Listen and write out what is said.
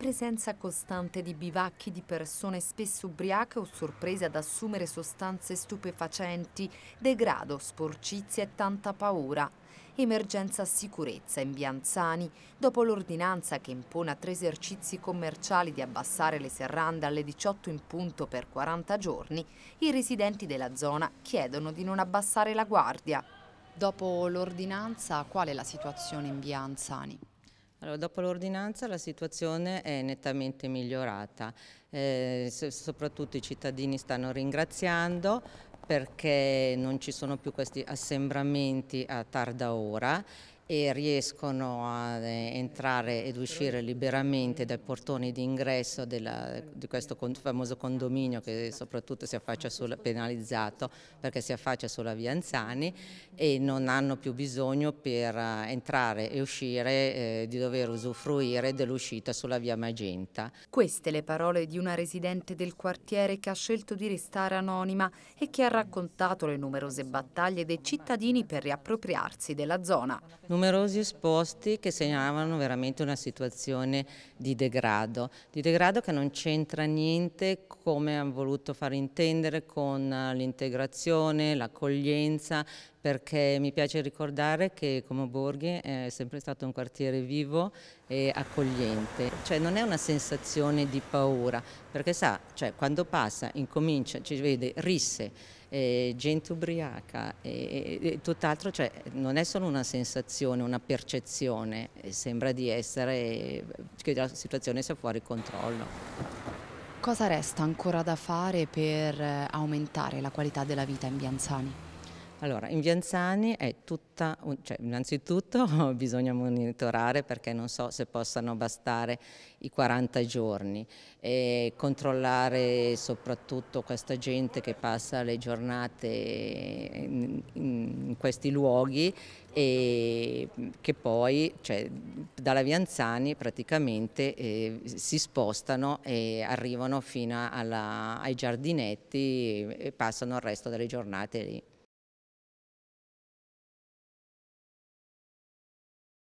presenza costante di bivacchi di persone spesso ubriache o sorprese ad assumere sostanze stupefacenti, degrado, sporcizia e tanta paura. Emergenza sicurezza in Bianzani, dopo l'ordinanza che impone a tre esercizi commerciali di abbassare le serrande alle 18 in punto per 40 giorni, i residenti della zona chiedono di non abbassare la guardia. Dopo l'ordinanza, qual è la situazione in Bianzani? Allora, dopo l'ordinanza la situazione è nettamente migliorata, eh, soprattutto i cittadini stanno ringraziando perché non ci sono più questi assembramenti a tarda ora e riescono a entrare ed uscire liberamente dai portoni di ingresso della, di questo famoso condominio che soprattutto si affaccia sul, penalizzato perché si affaccia sulla via Anzani e non hanno più bisogno per eh, entrare e uscire eh, di dover usufruire dell'uscita sulla via Magenta. Queste le parole di una residente del quartiere che ha scelto di restare anonima e che ha raccontato le numerose battaglie dei cittadini per riappropriarsi della zona numerosi esposti che segnalavano veramente una situazione di degrado, di degrado che non c'entra niente come hanno voluto far intendere con eh, l'integrazione, l'accoglienza, perché mi piace ricordare che Como Borghi è sempre stato un quartiere vivo e accogliente, cioè non è una sensazione di paura, perché sa, cioè, quando passa, incomincia, ci vede risse, eh, gente ubriaca e, e, e tutt'altro, cioè, non è solo una sensazione, una percezione, eh, sembra di essere, eh, che la situazione sia fuori controllo. Cosa resta ancora da fare per eh, aumentare la qualità della vita in Bianzani? Allora, in Vianzani è tutta, cioè, innanzitutto bisogna monitorare perché non so se possano bastare i 40 giorni e controllare soprattutto questa gente che passa le giornate in, in questi luoghi e che poi cioè, dalla Vianzani praticamente eh, si spostano e arrivano fino alla, ai giardinetti e passano il resto delle giornate lì.